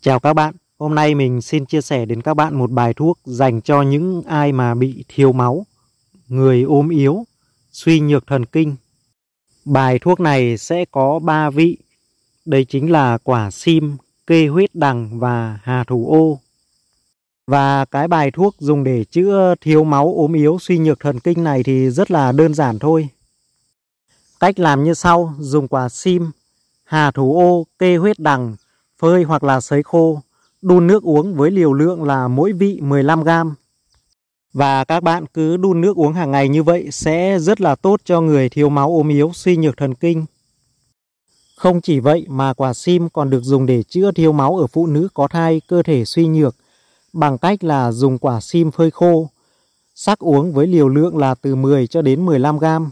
Chào các bạn, hôm nay mình xin chia sẻ đến các bạn một bài thuốc dành cho những ai mà bị thiếu máu, người ốm yếu, suy nhược thần kinh. Bài thuốc này sẽ có 3 vị, đây chính là quả sim, kê huyết đằng và hà thủ ô. Và cái bài thuốc dùng để chữa thiếu máu ốm yếu suy nhược thần kinh này thì rất là đơn giản thôi. Cách làm như sau, dùng quả sim, hà thủ ô, kê huyết đằng phơi hoặc là sấy khô, đun nước uống với liều lượng là mỗi vị 15 gram. Và các bạn cứ đun nước uống hàng ngày như vậy sẽ rất là tốt cho người thiếu máu ốm yếu, suy nhược thần kinh. Không chỉ vậy mà quả sim còn được dùng để chữa thiếu máu ở phụ nữ có thai cơ thể suy nhược bằng cách là dùng quả sim phơi khô, sắc uống với liều lượng là từ 10 cho đến 15 gram